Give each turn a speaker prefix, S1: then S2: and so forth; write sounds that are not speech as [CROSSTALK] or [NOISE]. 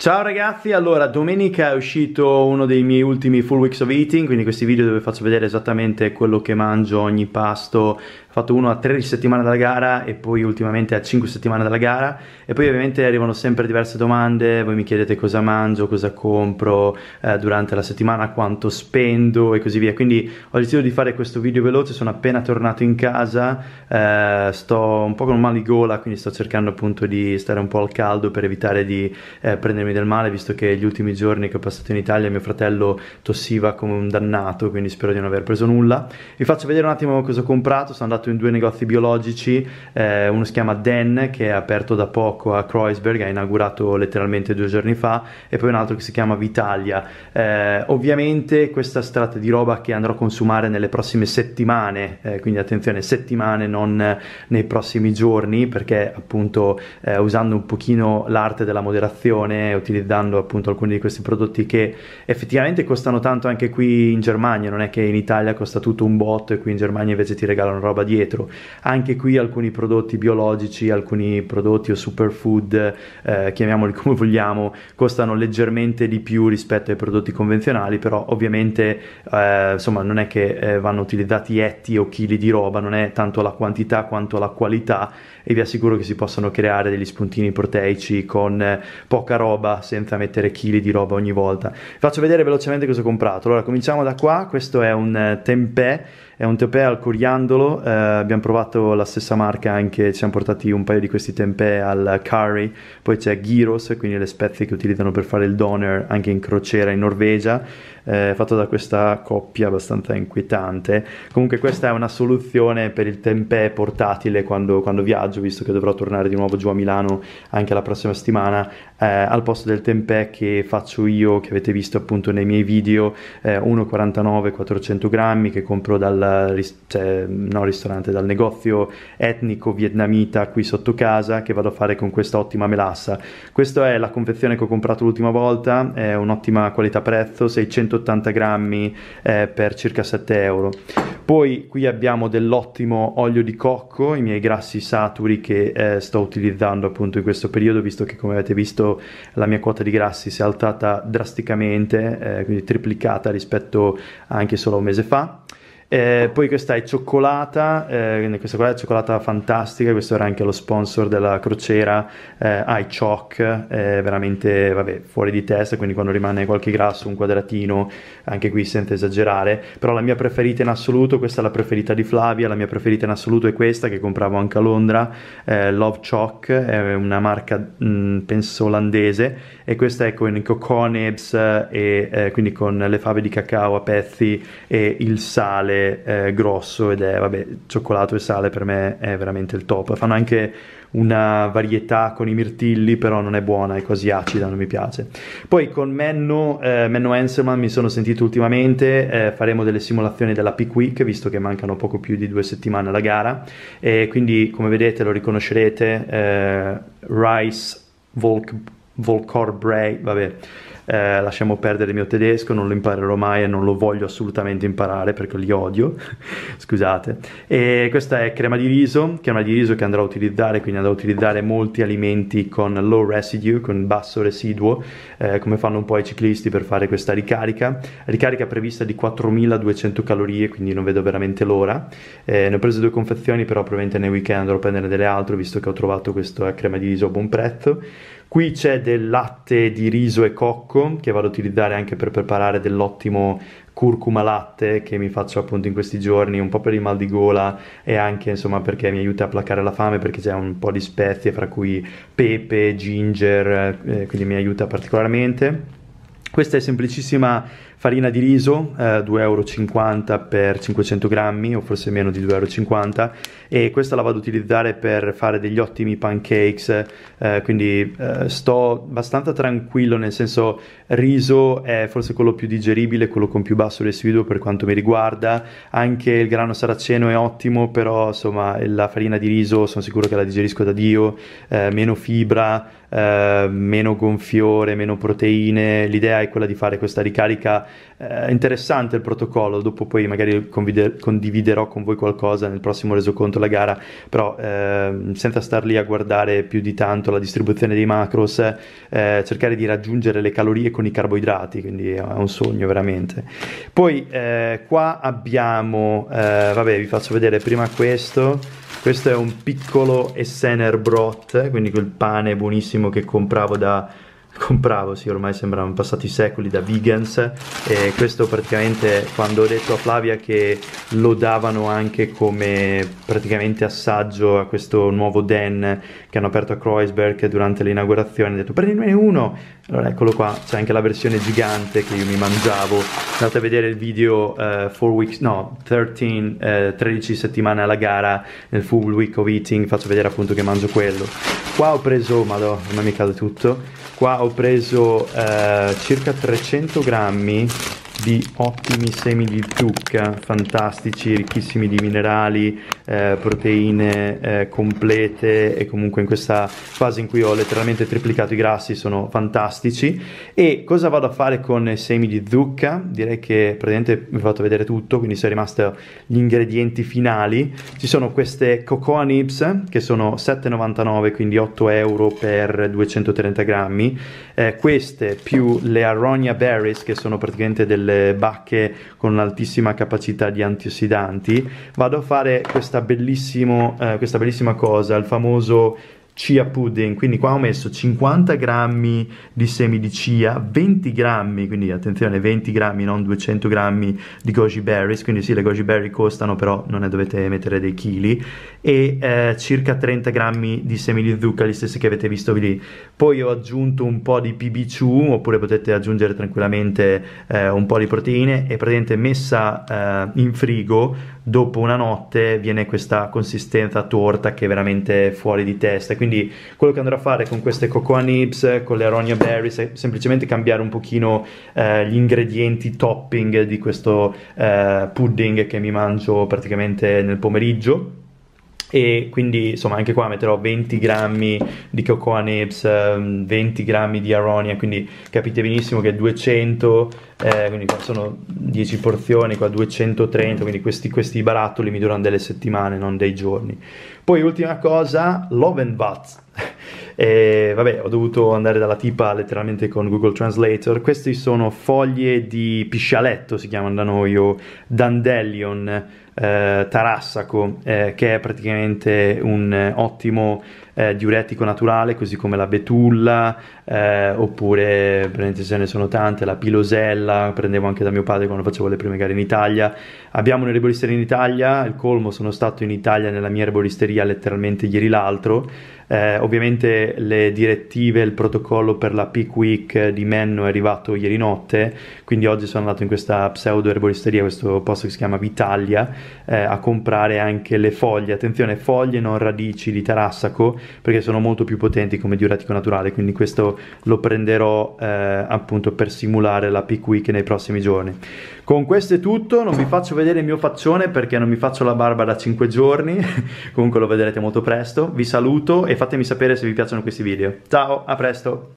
S1: Ciao ragazzi, allora domenica è uscito uno dei miei ultimi full weeks of eating, quindi questi video dove faccio vedere esattamente quello che mangio ogni pasto fatto uno a 13 settimane dalla gara e poi ultimamente a 5 settimane dalla gara e poi ovviamente arrivano sempre diverse domande, voi mi chiedete cosa mangio, cosa compro eh, durante la settimana, quanto spendo e così via, quindi ho deciso di fare questo video veloce, sono appena tornato in casa, eh, sto un po' con un mal di gola, quindi sto cercando appunto di stare un po' al caldo per evitare di eh, prendermi del male, visto che gli ultimi giorni che ho passato in Italia mio fratello tossiva come un dannato, quindi spero di non aver preso nulla. Vi faccio vedere un attimo cosa ho comprato, sono andato in due negozi biologici, eh, uno si chiama Den che è aperto da poco a Kreuzberg, ha inaugurato letteralmente due giorni fa, e poi un altro che si chiama Vitalia. Eh, ovviamente questa strada di roba che andrò a consumare nelle prossime settimane, eh, quindi attenzione, settimane, non eh, nei prossimi giorni, perché appunto eh, usando un pochino l'arte della moderazione, utilizzando appunto alcuni di questi prodotti che effettivamente costano tanto anche qui in Germania, non è che in Italia costa tutto un botto e qui in Germania invece ti regalano roba 10 dietro. Anche qui alcuni prodotti biologici, alcuni prodotti o superfood, eh, chiamiamoli [LAUGHS] come vogliamo, costano leggermente di più rispetto ai prodotti convenzionali, però ovviamente eh, insomma non è che eh, vanno utilizzati etti o chili di roba, non è tanto la quantità quanto la qualità e vi assicuro che si possono creare degli spuntini proteici con eh, poca roba senza mettere chili di roba ogni volta. Vi faccio vedere velocemente cosa ho comprato. Allora cominciamo da qua, questo è un eh, tempeh, è un tempeh al coriandolo eh, eh, abbiamo provato la stessa marca anche, ci siamo portati un paio di questi tempè al curry, poi c'è gyros, quindi le spezie che utilizzano per fare il doner anche in crociera in Norvegia eh, fatto da questa coppia abbastanza inquietante. Comunque questa è una soluzione per il tempè portatile quando, quando viaggio, visto che dovrò tornare di nuovo giù a Milano anche la prossima settimana, eh, al posto del tempè che faccio io, che avete visto appunto nei miei video, eh, 1,49 400 grammi che compro dal, cioè, no, ristorante, dal negozio etnico vietnamita qui sotto casa che vado a fare con questa ottima melassa. Questa è la confezione che ho comprato l'ultima volta, è un'ottima qualità prezzo, 600 180 grammi eh, per circa 7 euro. Poi qui abbiamo dell'ottimo olio di cocco, i miei grassi saturi che eh, sto utilizzando appunto in questo periodo, visto che come avete visto la mia quota di grassi si è altata drasticamente, eh, quindi triplicata rispetto anche solo a un mese fa. Eh, poi questa è cioccolata, eh, questa qua è cioccolata fantastica, questo era anche lo sponsor della crociera, eh, iChoc, eh, veramente vabbè, fuori di testa, quindi quando rimane qualche grasso, un quadratino, anche qui senza esagerare, però la mia preferita in assoluto, questa è la preferita di Flavia, la mia preferita in assoluto è questa che compravo anche a Londra, eh, Love Choc, è una marca mh, penso olandese e questa è con i coconebs eh, e eh, quindi con le fave di cacao a pezzi e il sale eh, grosso ed è, vabbè, cioccolato e sale per me è veramente il top. Fanno anche una varietà con i mirtilli, però non è buona, è quasi acida, non mi piace. Poi con Menno, eh, Menno Enselman mi sono sentito ultimamente, eh, faremo delle simulazioni della Peak Week, visto che mancano poco più di due settimane alla gara, e quindi come vedete lo riconoscerete, eh, Rice Volk Volcor Bray, vabbè, eh, lasciamo perdere il mio tedesco, non lo imparerò mai e non lo voglio assolutamente imparare perché li odio, [LAUGHS] scusate. E questa è crema di riso, crema di riso che andrò a utilizzare, quindi andrò a utilizzare molti alimenti con low residue, con basso residuo, eh, come fanno un po' i ciclisti per fare questa ricarica. Ricarica prevista di 4200 calorie, quindi non vedo veramente l'ora. Eh, ne ho prese due confezioni, però probabilmente nel weekend andrò a prendere delle altre, visto che ho trovato questa crema di riso a buon prezzo. Qui c'è del latte di riso e cocco che vado ad utilizzare anche per preparare dell'ottimo curcuma latte che mi faccio appunto in questi giorni un po' per il mal di gola e anche insomma perché mi aiuta a placare la fame perché c'è un po' di spezie fra cui pepe, ginger, eh, quindi mi aiuta particolarmente questa è semplicissima farina di riso, eh, 2,50 euro per 500 grammi o forse meno di 2,50 euro e questa la vado ad utilizzare per fare degli ottimi pancakes, eh, quindi eh, sto abbastanza tranquillo nel senso riso è forse quello più digeribile, quello con più basso residuo per quanto mi riguarda, anche il grano saraceno è ottimo però insomma la farina di riso sono sicuro che la digerisco da Dio, eh, meno fibra, eh, meno gonfiore, meno proteine. L'idea è quella di fare questa ricarica. Eh, interessante il protocollo, dopo poi magari convide- condividerò con voi qualcosa nel prossimo resoconto la gara, però eh, senza star lì a guardare più di tanto la distribuzione dei macros, eh, cercare di raggiungere le calorie con i carboidrati, quindi è un sogno veramente. Poi eh, qua abbiamo, eh, vabbè vi faccio vedere prima questo. Questo è un piccolo Essener Brot, quindi quel pane buonissimo che compravo da compravo, sì, ormai sembrano passati secoli da vegans e questo praticamente quando ho detto a Flavia che lo davano anche come praticamente assaggio a questo nuovo den che hanno aperto a Kreuzberg durante l'inaugurazione, ho detto prendimene uno, allora eccolo qua, c'è anche la versione gigante che io mi mangiavo, andate a vedere il video uh, four weeks, no, 13, uh, 13 settimane alla gara nel full week of eating, faccio vedere appunto che mangio quello. Qua ho preso, madò, non mi cade tutto, qua ho preso eh, circa 300 grammi di ottimi semi di zucca, fantastici, ricchissimi di minerali, eh, proteine eh, complete e comunque in questa fase in cui ho letteralmente triplicato i grassi sono fantastici. E cosa vado a fare con i semi di zucca? Direi che praticamente vi ho fatto vedere tutto, quindi sono rimasti gli ingredienti finali. Ci sono queste cocoa nibs che sono 7,99, quindi 8 euro per 230 grammi. Eh, queste più le aronia berries che sono praticamente del delle bacche con un'altissima capacità di antiossidanti, vado a fare questa, eh, questa bellissima cosa, il famoso chia pudding, quindi qua ho messo 50 grammi di semi di chia, 20 grammi, quindi attenzione 20 grammi, non 200 grammi di goji berries, quindi sì le goji berry costano però non ne dovete mettere dei chili, e eh, circa 30 grammi di semi di zucca, gli stessi che avete visto lì. Poi ho aggiunto un po' di PBCU, oppure potete aggiungere tranquillamente eh, un po' di proteine, e praticamente messa eh, in frigo dopo una notte viene questa consistenza torta che è veramente fuori di testa. Quindi quello che andrò a fare con queste cocoa nibs, con le aronia berries, è semplicemente cambiare un pochino eh, gli ingredienti topping di questo eh, pudding che mi mangio praticamente nel pomeriggio e quindi insomma anche qua metterò 20 grammi di cocoa nibs 20 ehm, grammi di aronia quindi capite benissimo che 200 eh, quindi qua sono 10 porzioni qua 230 quindi questi, questi barattoli mi durano delle settimane non dei giorni poi ultima cosa l'oven bath e vabbè, ho dovuto andare dalla tipa letteralmente con Google Translator. Questi sono foglie di piscialetto, si chiamano da noi, o dandelion, eh, tarassaco, eh, che è praticamente un ottimo eh, diuretico naturale, così come la betulla, eh, oppure ce ne sono tante, la pilosella, prendevo anche da mio padre quando facevo le prime gare in Italia. Abbiamo un'erboristeria in Italia, il colmo sono stato in Italia nella mia erboristeria letteralmente ieri l'altro. Eh, ovviamente le direttive, il protocollo per la peak week di Menno è arrivato ieri notte, quindi oggi sono andato in questa pseudo erboristeria, questo posto che si chiama Vitalia, eh, a comprare anche le foglie, attenzione foglie non radici di tarassaco perché sono molto più potenti come diuretico naturale, quindi questo lo prenderò eh, appunto per simulare la Peak Week nei prossimi giorni. Con questo è tutto, non vi faccio vedere il mio faccione perché non mi faccio la barba da 5 giorni, [LAUGHS] comunque lo vedrete molto presto, vi saluto e fatemi sapere se vi piacciono questi video. Ciao, a presto!